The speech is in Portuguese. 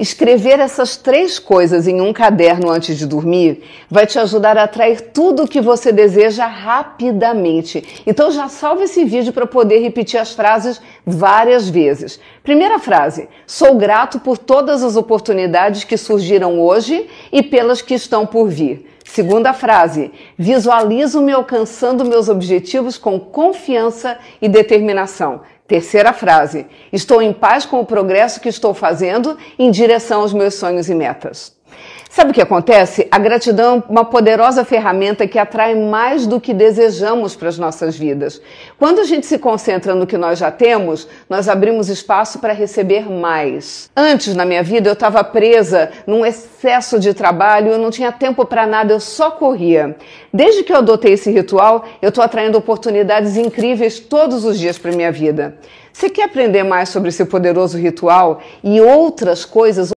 Escrever essas três coisas em um caderno antes de dormir vai te ajudar a atrair tudo o que você deseja rapidamente. Então já salve esse vídeo para poder repetir as frases várias vezes. Primeira frase: Sou grato por todas as oportunidades que surgiram hoje e pelas que estão por vir. Segunda frase: Visualizo-me alcançando meus objetivos com confiança e determinação. Terceira frase: Estou em paz com o progresso que estou fazendo em direção aos meus sonhos e metas. Sabe o que acontece? A gratidão é uma poderosa ferramenta que atrai mais do que desejamos para as nossas vidas. Quando a gente se concentra no que nós já temos, nós abrimos espaço para receber mais. Antes, na minha vida, eu estava presa num excesso de trabalho, eu não tinha tempo para nada, eu só corria. Desde que eu adotei esse ritual, eu estou atraindo oportunidades incríveis todos os dias para minha vida. Você quer aprender mais sobre esse poderoso ritual e outras coisas?